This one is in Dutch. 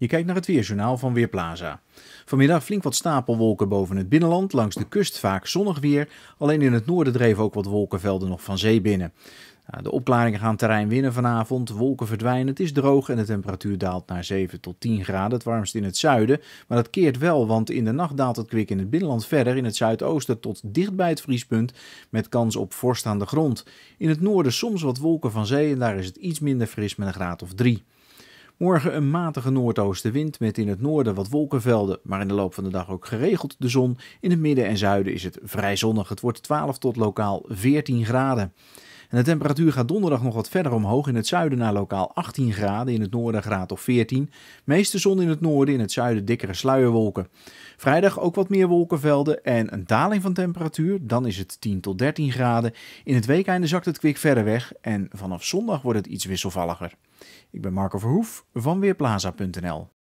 Je kijkt naar het weerjournaal van Weerplaza. Vanmiddag flink wat stapelwolken boven het binnenland, langs de kust vaak zonnig weer. Alleen in het noorden dreven ook wat wolkenvelden nog van zee binnen. De opklaringen gaan terrein winnen vanavond, wolken verdwijnen, het is droog en de temperatuur daalt naar 7 tot 10 graden, het warmst in het zuiden. Maar dat keert wel, want in de nacht daalt het kwik in het binnenland verder, in het zuidoosten tot dicht bij het vriespunt, met kans op vorst aan de grond. In het noorden soms wat wolken van zee en daar is het iets minder fris met een graad of 3. Morgen een matige noordoostenwind met in het noorden wat wolkenvelden, maar in de loop van de dag ook geregeld de zon. In het midden en zuiden is het vrij zonnig. Het wordt 12 tot lokaal 14 graden de temperatuur gaat donderdag nog wat verder omhoog. In het zuiden naar lokaal 18 graden, in het noorden graad of 14. Meeste zon in het noorden, in het zuiden dikkere sluierwolken. Vrijdag ook wat meer wolkenvelden en een daling van temperatuur. Dan is het 10 tot 13 graden. In het weekende zakt het kwik verder weg en vanaf zondag wordt het iets wisselvalliger. Ik ben Marco Verhoef van Weerplaza.nl.